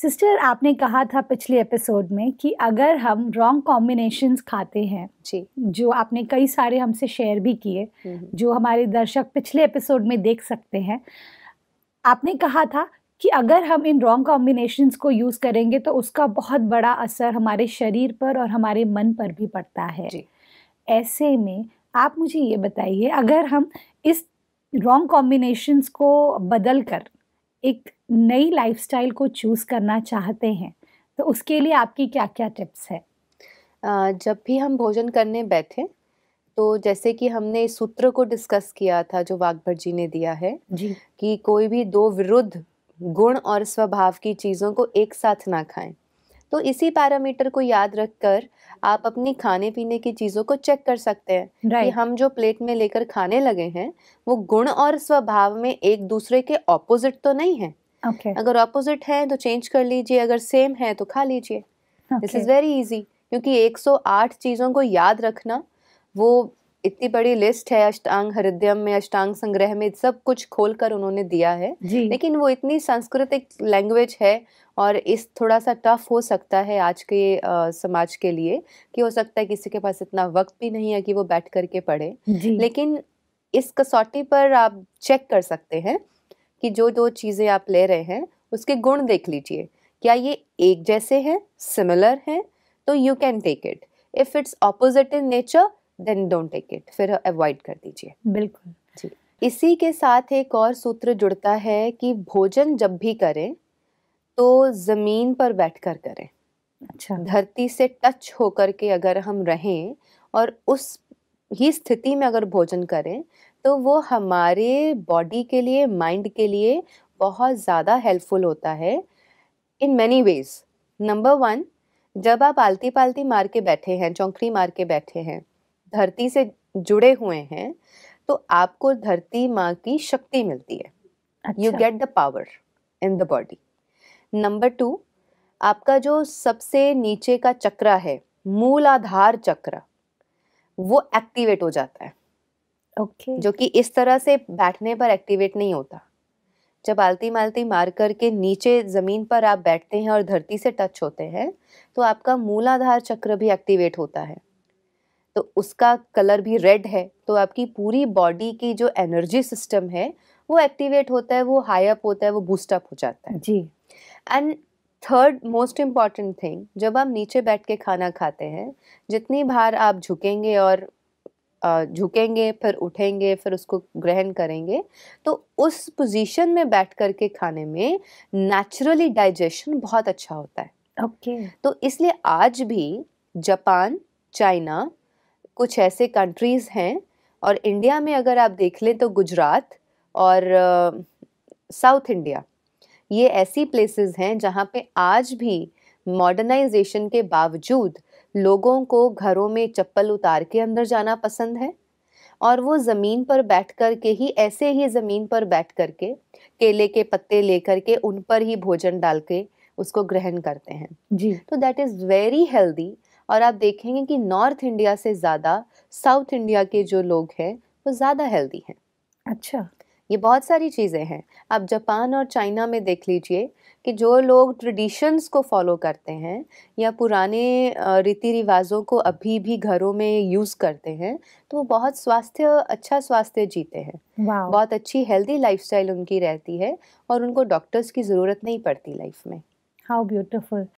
Sister आपने कहा था पिछले एपिसोड में कि अगर हम रॉन्ग कॉम्बिनेशंस खाते हैं जी जो आपने कई सारे हमसे शेयर भी किए हम्म। जो हमारे दर्शक पिछले एपिसोड में देख सकते हैं आपने कहा था कि अगर हम इन रॉन्ग कॉम्बिनेशंस को यूज़ करेंगे तो उसका बहुत बड़ा असर हमारे शरीर पर और हमारे मन पर भी पड़ता है ऐसे में आप मुझे ये बताइए अगर हम इस रॉन्ग कॉम्बिनेशंस को बदल कर एक नई लाइफस्टाइल को चूज़ करना चाहते हैं तो उसके लिए आपकी क्या क्या टिप्स है जब भी हम भोजन करने बैठे तो जैसे कि हमने इस सूत्र को डिस्कस किया था जो वागभट जी ने दिया है जी कि कोई भी दो विरुद्ध गुण और स्वभाव की चीज़ों को एक साथ ना खाएं तो इसी पैरामीटर को याद रखकर आप अपनी खाने पीने की चीज़ों को चेक कर सकते हैं right. कि हम जो प्लेट में लेकर खाने लगे हैं वो गुण और स्वभाव में एक दूसरे के ऑपोजिट तो नहीं है okay. अगर ऑपोजिट है तो चेंज कर लीजिए अगर सेम है तो खा लीजिए दिस इज़ वेरी इजी क्योंकि 108 चीज़ों को याद रखना वो इतनी बड़ी लिस्ट है अष्टांग हृदयम में अष्टांग संग्रह में सब कुछ खोल कर उन्होंने दिया है लेकिन वो इतनी सांस्कृतिक लैंग्वेज है और इस थोड़ा सा टफ हो सकता है आज के आ, समाज के लिए कि हो सकता है किसी के पास इतना वक्त भी नहीं है कि वो बैठ करके पढ़े लेकिन इस कसौटी पर आप चेक कर सकते हैं कि जो दो चीज़ें आप ले रहे हैं उसके गुण देख लीजिए क्या ये एक जैसे हैं सिमिलर हैं तो you can take it if it's opposite in nature then don't take it फिर अवॉइड कर दीजिए बिल्कुल जी इसी के साथ एक और सूत्र जुड़ता है कि भोजन जब भी करें तो ज़मीन पर बैठकर करें अच्छा धरती से टच होकर के अगर हम रहें और उस ही स्थिति में अगर भोजन करें तो वो हमारे बॉडी के लिए माइंड के लिए बहुत ज़्यादा हेल्पफुल होता है in many ways number one जब आप आलती पालती मार के बैठे हैं चौंकड़ी मार के बैठे हैं धरती से जुड़े हुए हैं तो आपको धरती माँ की शक्ति मिलती है you get the power in the body number two आपका जो सबसे नीचे का चक्र है मूलाधार चक्र वो एक्टिवेट हो जाता है ओके okay. जो कि इस तरह से बैठने पर एक्टिवेट नहीं होता जब आलती मालती मार करके नीचे ज़मीन पर आप बैठते हैं और धरती से टच होते हैं तो आपका मूलाधार चक्र भी एक्टिवेट होता है तो उसका कलर भी रेड है तो आपकी पूरी बॉडी की जो एनर्जी सिस्टम है वो एक्टिवेट होता है वो हाई अप होता है वो बूस्टअप हो जाता है जी and third most important thing जब आप नीचे बैठ के खाना खाते हैं जितनी बार आप झुकेंगे और झुकेंगे फिर उठेंगे फिर उसको ग्रहण करेंगे तो उस पोजीशन में बैठ कर के खाने में नेचुरली डाइजेशन बहुत अच्छा होता है ओके okay. तो इसलिए आज भी जापान चाइना कुछ ऐसे कंट्रीज़ हैं और इंडिया में अगर आप देख लें तो गुजरात और साउथ इंडिया ये ऐसी प्लेसेस हैं जहाँ पे आज भी मॉडर्नाइजेशन के बावजूद लोगों को घरों में चप्पल उतार के अंदर जाना पसंद है और वो ज़मीन पर बैठ कर के ही ऐसे ही ज़मीन पर बैठ कर के केले के पत्ते लेकर के उन पर ही भोजन डाल के उसको ग्रहण करते हैं जी तो दैट इज़ वेरी हेल्दी और आप देखेंगे कि नॉर्थ इंडिया से ज़्यादा साउथ इंडिया के जो लोग हैं वो ज़्यादा हेल्दी हैं अच्छा ये बहुत सारी चीज़ें हैं आप जापान और चाइना में देख लीजिए कि जो लोग ट्रेडिशंस को फॉलो करते हैं या पुराने रीति रिवाजों को अभी भी घरों में यूज़ करते हैं तो वो बहुत स्वास्थ्य अच्छा स्वास्थ्य जीते हैं बहुत अच्छी हेल्दी लाइफ उनकी रहती है और उनको डॉक्टर्स की ज़रूरत नहीं पड़ती लाइफ में हाउ ब्यूटिफुल